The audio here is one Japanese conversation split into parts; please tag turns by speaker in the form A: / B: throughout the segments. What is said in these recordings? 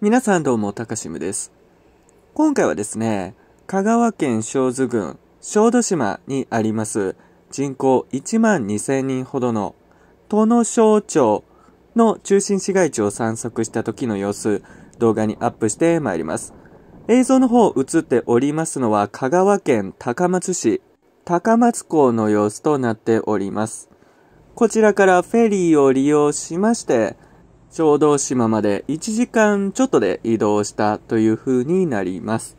A: 皆さんどうも、たかしむです。今回はですね、香川県小豆郡小豆島にあります人口1万2000人ほどの殿小町の中心市街地を散策した時の様子、動画にアップしてまいります。映像の方映っておりますのは香川県高松市高松港の様子となっております。こちらからフェリーを利用しまして、小道島まで1時間ちょっとで移動したという風になります。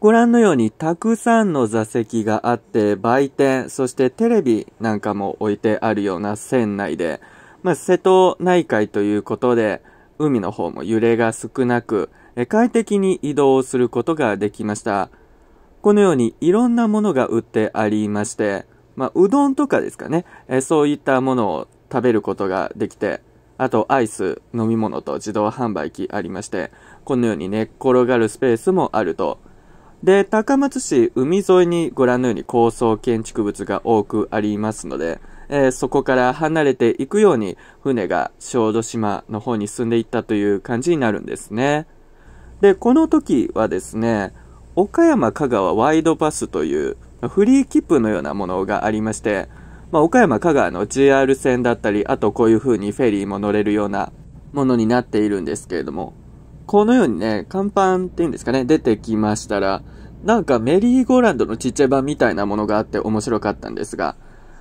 A: ご覧のようにたくさんの座席があって、売店、そしてテレビなんかも置いてあるような船内で、まあ、瀬戸内海ということで、海の方も揺れが少なく、快適に移動することができました。このようにいろんなものが売ってありまして、まあ、うどんとかですかね、えそういったものを食べることができて、あとアイス、飲み物と自動販売機ありまして、このように寝、っ転がるスペースもあると。で、高松市海沿いにご覧のように高層建築物が多くありますので、えー、そこから離れていくように船が小豆島の方に進んでいったという感じになるんですね。で、この時はですね、岡山香川ワイドパスというフリー切符のようなものがありまして、まあ、岡山香川の JR 線だったり、あとこういう風にフェリーも乗れるようなものになっているんですけれども、このようにね、甲板っていうんですかね、出てきましたら、なんかメリーゴーランドのちっちゃい版みたいなものがあって面白かったんですが、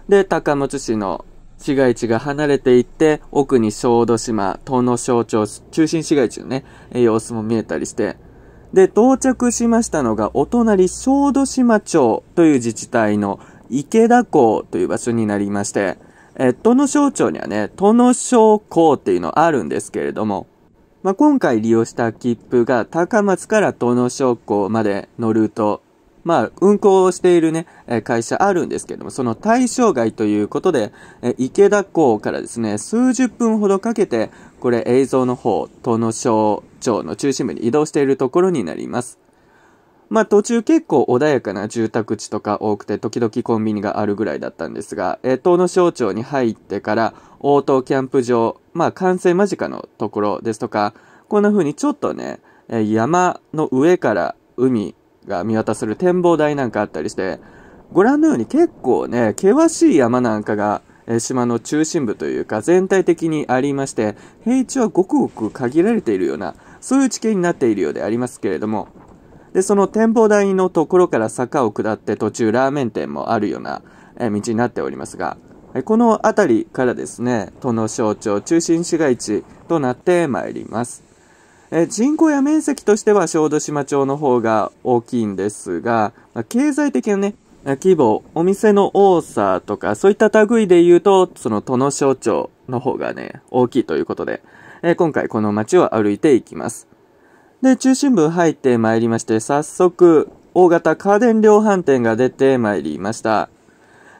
A: で、高松市の市街地が離れていって、奥に小豆島、東野小町、中心市街地のね、様子も見えたりして、で、到着しましたのが、お隣、小豆島町という自治体の池田港という場所になりまして、え、都の省庁にはね、都の省港っていうのあるんですけれども、まあ、今回利用した切符が高松から都の省港まで乗るとまあ、運行しているね、え会社あるんですけども、その対象外ということで、え池田港からですね、数十分ほどかけて、これ映像の方、東野省庁の中心部に移動しているところになります。まあ途中結構穏やかな住宅地とか多くて時々コンビニがあるぐらいだったんですが、えー、東野省庁に入ってから応答キャンプ場、まあ完成間近のところですとか、こんな風にちょっとね、えー、山の上から海、が見渡せる展望台なんかあったりして、ご覧のように結構ね、険しい山なんかが、え島の中心部というか全体的にありまして、平地はごくごく限られているような、そういう地形になっているようでありますけれども、で、その展望台のところから坂を下って途中ラーメン店もあるような、え道になっておりますが、この辺りからですね、都の象徴中心市街地となってまいります。え人口や面積としては小豆島町の方が大きいんですが、経済的なね、規模、お店の多さとか、そういった類で言うと、その都省庁の方がね、大きいということで、え今回この街を歩いていきます。で、中心部入ってまいりまして、早速、大型家電量販店が出てまいりました。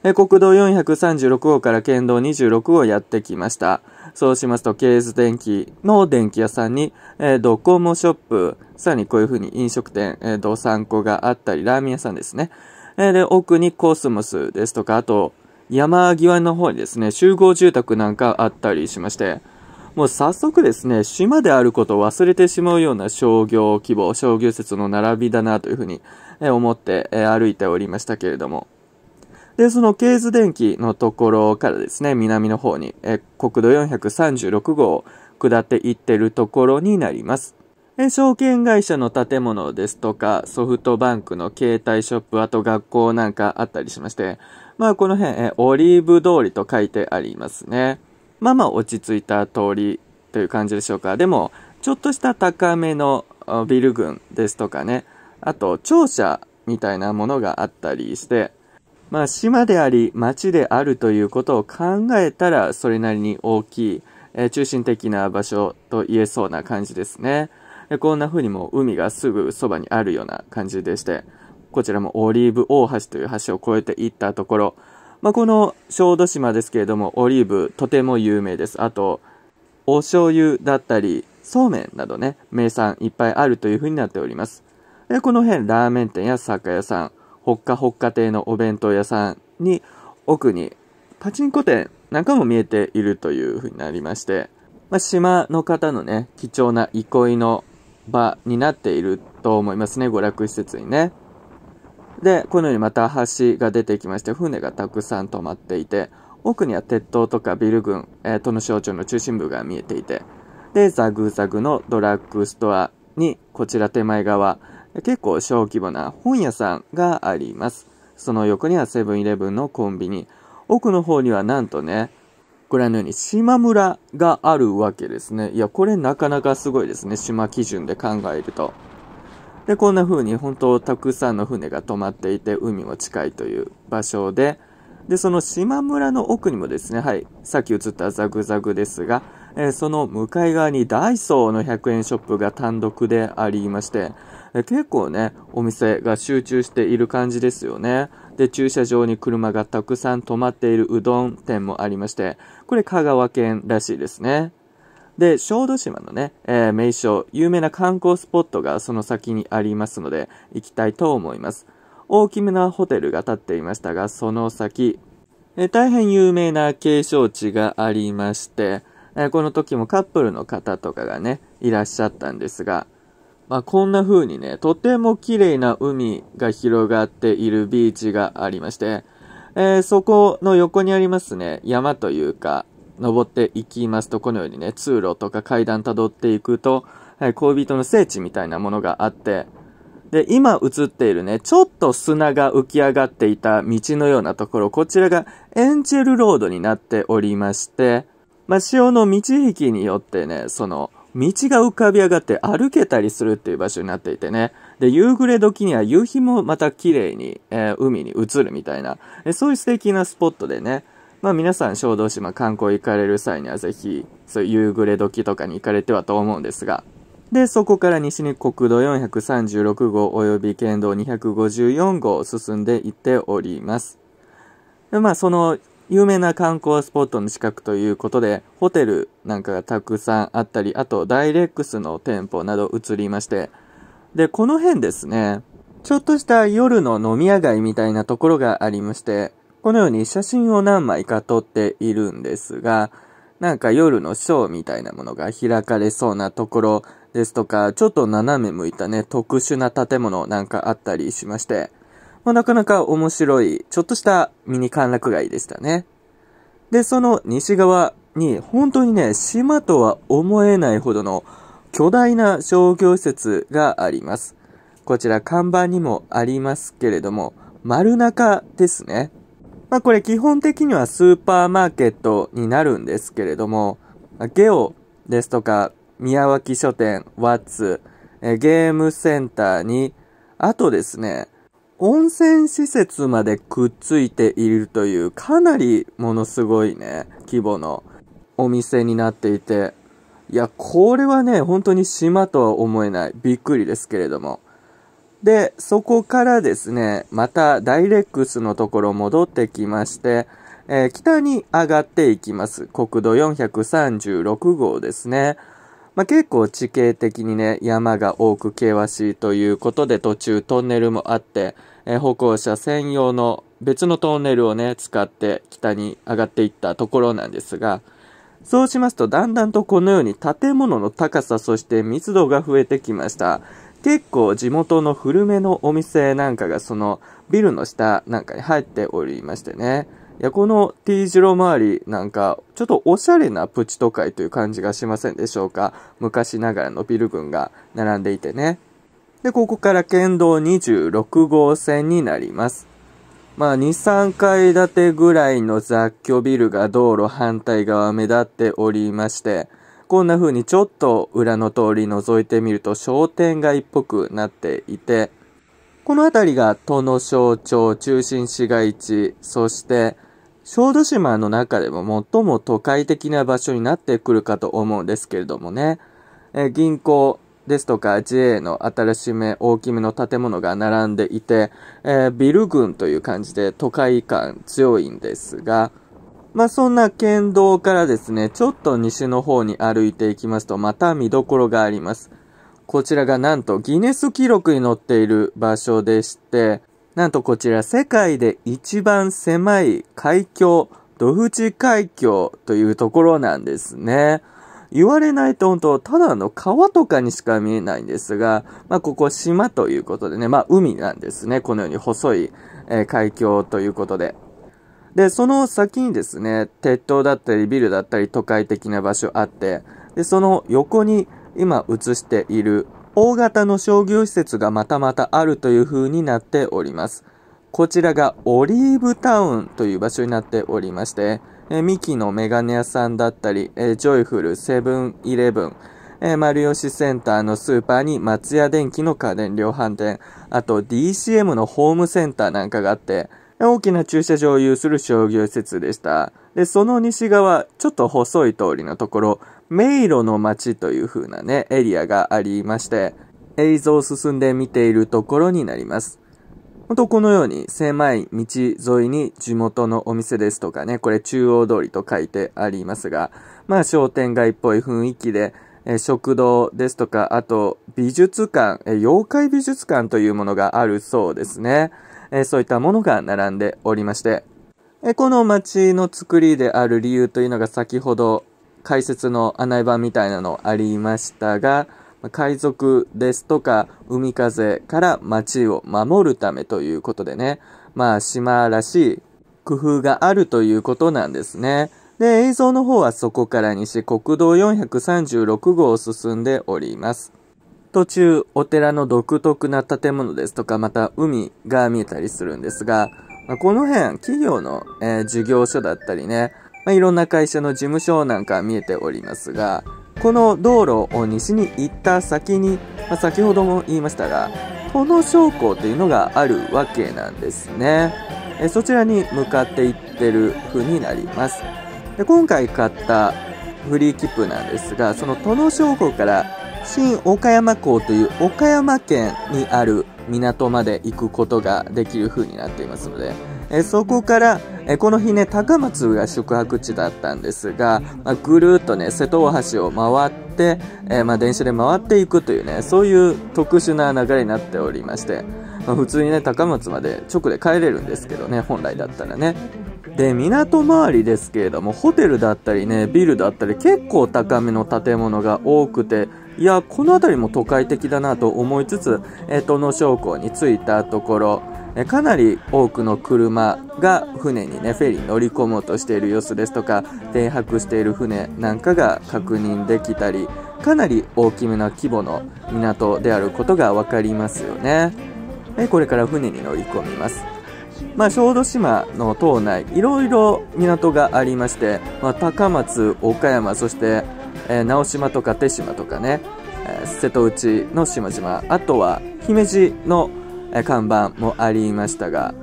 A: え国道436号から県道26号やってきました。そうしますと、ケーズ電機の電気屋さんに、えー、ドコモショップ、さらにこういうふうに飲食店、えー、ドサンコがあったり、ラーメン屋さんですね。えー、で、奥にコスモスですとか、あと、山際の方にですね、集合住宅なんかあったりしまして、もう早速ですね、島であることを忘れてしまうような商業規模、商業施設の並びだなというふうに思って歩いておりましたけれども。で、そのケーズ電機のところからですね、南の方に、え国土436号を下っていってるところになります。え証券会社の建物ですとか、ソフトバンクの携帯ショップ、あと学校なんかあったりしまして、まあこの辺、えオリーブ通りと書いてありますね。まあまあ落ち着いた通りという感じでしょうか。でも、ちょっとした高めのビル群ですとかね、あと庁舎みたいなものがあったりして、まあ、島であり町であるということを考えたらそれなりに大きい、えー、中心的な場所と言えそうな感じですねこんな風にも海がすぐそばにあるような感じでしてこちらもオリーブ大橋という橋を越えていったところ、まあ、この小豆島ですけれどもオリーブとても有名ですあとお醤油だったりそうめんなどね名産いっぱいあるという風になっておりますでこの辺ラーメン店や酒屋さんほっかほっか亭のお弁当屋さんに、奥にパチンコ店なんかも見えているというふうになりまして、まあ、島の方のね、貴重な憩いの場になっていると思いますね、娯楽施設にね。で、このようにまた橋が出てきまして、船がたくさん止まっていて、奥には鉄塔とかビル群、えー、の省庁の中心部が見えていて、で、ザグザグのドラッグストアに、こちら手前側、結構小規模な本屋さんがあります。その横にはセブンイレブンのコンビニ。奥の方にはなんとね、ご覧のように島村があるわけですね。いや、これなかなかすごいですね。島基準で考えると。で、こんな風に本当たくさんの船が止まっていて、海も近いという場所で、で、その島村の奥にもですね、はい、さっき映ったザグザグですが、えー、その向かい側にダイソーの100円ショップが単独でありまして、え結構ね、お店が集中している感じですよね。で、駐車場に車がたくさん止まっているうどん店もありまして、これ香川県らしいですね。で、小豆島のね、えー、名所、有名な観光スポットがその先にありますので、行きたいと思います。大きめなホテルが建っていましたが、その先、えー、大変有名な景勝地がありまして、えー、この時もカップルの方とかがね、いらっしゃったんですが、まあ、こんな風にね、とても綺麗な海が広がっているビーチがありまして、えー、そこの横にありますね、山というか、登っていきますと、このようにね、通路とか階段辿っていくと、恋人の聖地みたいなものがあって、で、今映っているね、ちょっと砂が浮き上がっていた道のようなところ、こちらがエンジェルロードになっておりまして、まあ、潮の満ち引きによってね、その、道が浮かび上がって歩けたりするっていう場所になっていてね。で、夕暮れ時には夕日もまた綺麗に、えー、海に映るみたいな、えそういう素敵なスポットでね。まあ皆さん小豆島観光行かれる際にはぜひ、そういう夕暮れ時とかに行かれてはと思うんですが。で、そこから西に国道436号及び県道254号を進んでいっております。でまあその有名な観光スポットの近くということで、ホテルなんかがたくさんあったり、あとダイレックスの店舗など移りまして、で、この辺ですね、ちょっとした夜の飲み屋街みたいなところがありまして、このように写真を何枚か撮っているんですが、なんか夜のショーみたいなものが開かれそうなところですとか、ちょっと斜め向いたね、特殊な建物なんかあったりしまして、まあ、なかなか面白い、ちょっとしたミニ歓楽街でしたね。で、その西側に、本当にね、島とは思えないほどの巨大な商業施設があります。こちら看板にもありますけれども、丸中ですね。まあこれ基本的にはスーパーマーケットになるんですけれども、ゲオですとか、宮脇書店、ワッツ、ゲームセンターに、あとですね、温泉施設までくっついているという、かなりものすごいね、規模のお店になっていて、いや、これはね、本当に島とは思えない。びっくりですけれども。で、そこからですね、またダイレックスのところ戻ってきまして、えー、北に上がっていきます。国土436号ですね。まあ、結構地形的にね、山が多く険しいということで途中トンネルもあって、えー、歩行者専用の別のトンネルをね、使って北に上がっていったところなんですが、そうしますとだんだんとこのように建物の高さそして密度が増えてきました。結構地元の古めのお店なんかがそのビルの下なんかに入っておりましてね。いや、この T 字路周りなんか、ちょっとおしゃれなプチ都会という感じがしませんでしょうか。昔ながらのビル群が並んでいてね。で、ここから県道26号線になります。まあ、2、3階建てぐらいの雑居ビルが道路反対側目立っておりまして、こんな風にちょっと裏の通り覗いてみると商店街っぽくなっていて、この辺りが都の省庁中心市街地、そして小豆島の中でも最も都会的な場所になってくるかと思うんですけれどもね、え銀行ですとか JA の新しめ大きめの建物が並んでいて、えー、ビル群という感じで都会感強いんですが、まあ、そんな県道からですね、ちょっと西の方に歩いていきますと、また見どころがあります。こちらがなんとギネス記録に載っている場所でして、なんとこちら世界で一番狭い海峡、土淵海峡というところなんですね。言われないと本当、ただの川とかにしか見えないんですが、まあ、ここ島ということでね、まあ、海なんですね。このように細い、えー、海峡ということで。で、その先にですね、鉄塔だったりビルだったり都会的な場所あって、で、その横に今映している大型の商業施設がまたまたあるという風になっております。こちらがオリーブタウンという場所になっておりまして、えミキのメガネ屋さんだったり、えジョイフル、セブンイレブン、えリ丸吉センターのスーパーに松屋電機の家電量販店、あと DCM のホームセンターなんかがあって、大きな駐車場を有する商業施設でした。で、その西側、ちょっと細い通りのところ、迷路の街という風なね、エリアがありまして、映像を進んで見ているところになります。ほんとこのように狭い道沿いに地元のお店ですとかね、これ中央通りと書いてありますが、まあ商店街っぽい雰囲気で、え食堂ですとか、あと美術館、え妖怪美術館というものがあるそうですね。えそういったものが並んでおりまして、えこの街の作りである理由というのが先ほど解説の案内板みたいなのありましたが、海賊ですとか海風から街を守るためということでね、まあ島らしい工夫があるということなんですね。で、映像の方はそこから西国道436号を進んでおります。途中、お寺の独特な建物ですとか、また海が見えたりするんですが、まこの辺、企業の、えー、事業所だったりね、まあ、いろんな会社の事務所なんか見えておりますが、この道路を西に行った先に、まあ、先ほども言いましたが、殿昇降というのがあるわけなんですね。えそちらに向かっていってる風になります。で今回買ったフリー切符なんですが、その殿商工から新岡山港という岡山県にある港まで行くことができる風になっていますので、えそこから、えこの日ね高松が宿泊地だったんですが、まあ、ぐるっとね瀬戸大橋を回って、えまあ、電車で回っていくというねそういう特殊な流れになっておりまして、まあ、普通にね高松まで直で帰れるんですけどね本来だったらね。で港周りですけれどもホテルだったりねビルだったり結構高めの建物が多くていやこの辺りも都会的だなと思いつつ能、えー、商港に着いたところかなり多くの車が船にねフェリーに乗り込もうとしている様子ですとか停泊している船なんかが確認できたりかなり大きめな規模の港であることが分かりますよねこれから船に乗り込みますまあ、小豆島の島内いろいろ港がありまして、まあ、高松岡山そして、えー、直島とか手島とかね、えー、瀬戸内の島々あとは姫路の看板もありましたが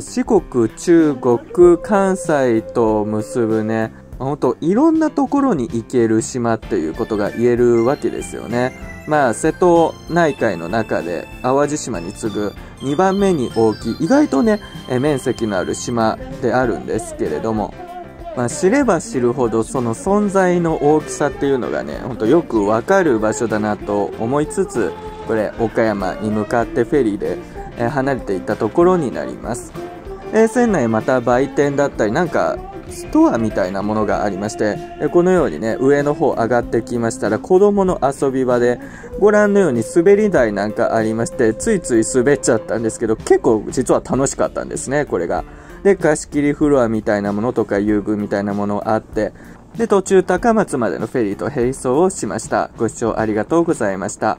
A: 四国中国関西と結ぶね本当いろんなところに行ける島っていうことが言えるわけですよねまあ瀬戸内海の中で淡路島に次ぐ2番目に大きい意外とね面積のある島であるんですけれども、まあ、知れば知るほどその存在の大きさっていうのがねほんとよくわかる場所だなと思いつつこれ岡山に向かってフェリーで、え離れていったところになります、え船内また売店だったりなんかストアみたいなものがありまして、このようにね、上の方上がってきましたら、子供の遊び場で、ご覧のように滑り台なんかありまして、ついつい滑っちゃったんですけど、結構実は楽しかったんですね、これが。で、貸し切りフロアみたいなものとか遊具みたいなものあって、で、途中高松までのフェリーと並走をしました。ご視聴ありがとうございました。